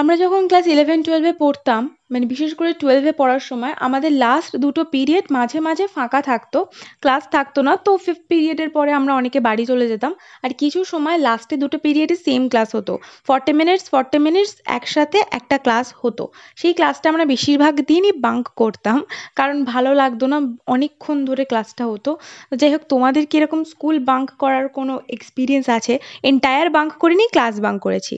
আমরা যখন class eleven টুয়েলভে পড়তাম মানে বিশেষ করে টুয়েলভে পড়ার সময় আমাদের লাস্ট দুটো পিরিয়ড মাঝে মাঝে ফাঁকা থাকতো ক্লাস থাকতো না তো ফিফথ পিরিয়ডের পরে আমরা অনেকে বাড়ি চলে যেতাম আর কিছু সময় লাস্টে দুটো পিরিয়ডে সেম ক্লাস হতো ফর্টি মিনিটস ফর্টি মিনিটস একসাথে একটা ক্লাস হতো সেই ক্লাসটা আমরা বেশিরভাগ দিনই বাঙ্ক করতাম কারণ ভালো লাগতো না অনেকক্ষণ ধরে ক্লাসটা হতো যাই হোক তোমাদের কীরকম স্কুল বাঙ্ক করার কোনো এক্সপিরিয়েন্স আছে এন্টায়ার বাঙ্ক করিনি ক্লাস বাঙ্ক করেছি